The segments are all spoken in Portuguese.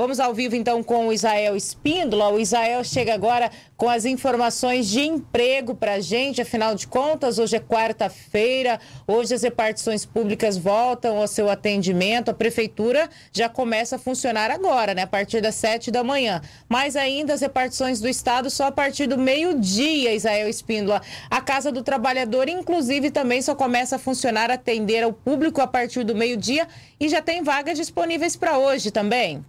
Vamos ao vivo então com o Israel Espíndola. O Israel chega agora com as informações de emprego para a gente. Afinal de contas, hoje é quarta-feira, hoje as repartições públicas voltam ao seu atendimento. A prefeitura já começa a funcionar agora, né? A partir das sete da manhã. Mas ainda as repartições do Estado só a partir do meio-dia, Israel Espíndola. A Casa do Trabalhador, inclusive, também só começa a funcionar, atender ao público a partir do meio-dia e já tem vagas disponíveis para hoje também.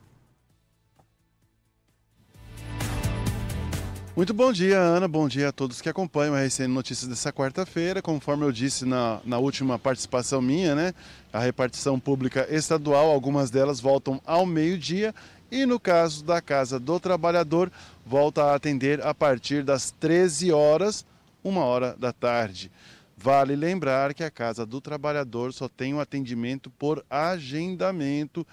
Muito bom dia, Ana. Bom dia a todos que acompanham a RCN Notícias dessa quarta-feira. Conforme eu disse na, na última participação minha, né? A repartição pública estadual, algumas delas voltam ao meio-dia e no caso da Casa do Trabalhador, volta a atender a partir das 13 horas, uma hora da tarde. Vale lembrar que a Casa do Trabalhador só tem o um atendimento por agendamento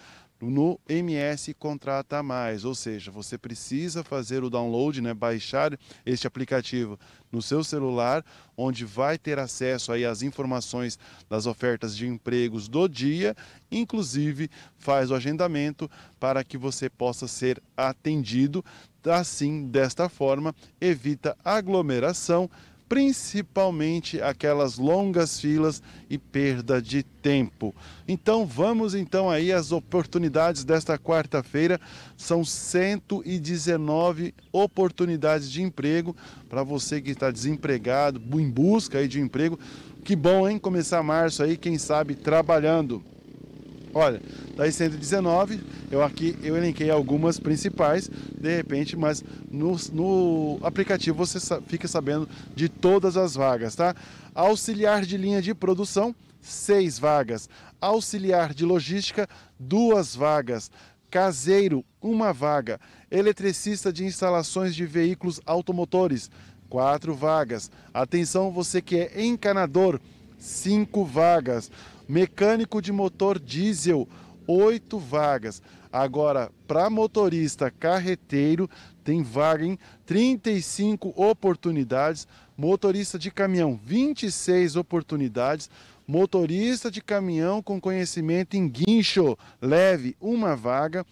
no MS Contrata Mais, ou seja, você precisa fazer o download, né, baixar este aplicativo no seu celular, onde vai ter acesso aí às informações das ofertas de empregos do dia, inclusive faz o agendamento para que você possa ser atendido. Assim, desta forma, evita aglomeração, principalmente aquelas longas filas e perda de tempo. Então vamos então aí as oportunidades desta quarta-feira. São 119 oportunidades de emprego para você que está desempregado, em busca aí de emprego. Que bom, hein? Começar março aí, quem sabe, trabalhando. Olha, das 119, eu aqui eu elenquei algumas principais, de repente, mas no, no aplicativo você fica sabendo de todas as vagas, tá? Auxiliar de linha de produção, seis vagas. Auxiliar de logística, duas vagas. Caseiro, uma vaga. Eletricista de instalações de veículos automotores, quatro vagas. Atenção, você que é encanador cinco vagas. Mecânico de motor diesel, oito vagas. Agora, para motorista carreteiro, tem vaga em 35 oportunidades. Motorista de caminhão, 26 oportunidades. Motorista de caminhão com conhecimento em guincho, leve, uma vaga.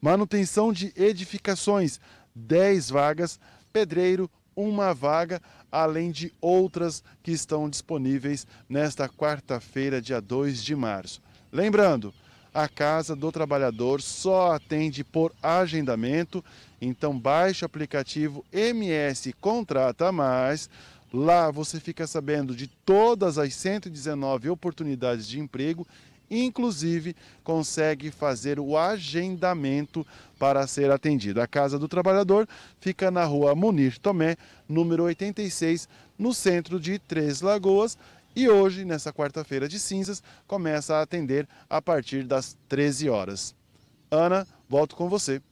Manutenção de edificações, 10 vagas. Pedreiro, uma vaga, além de outras que estão disponíveis nesta quarta-feira, dia 2 de março. Lembrando, a Casa do Trabalhador só atende por agendamento, então baixe o aplicativo MS Contrata Mais. Lá você fica sabendo de todas as 119 oportunidades de emprego inclusive consegue fazer o agendamento para ser atendido. A Casa do Trabalhador fica na rua Munir Tomé, número 86, no centro de Três Lagoas. E hoje, nessa quarta-feira de cinzas, começa a atender a partir das 13 horas. Ana, volto com você.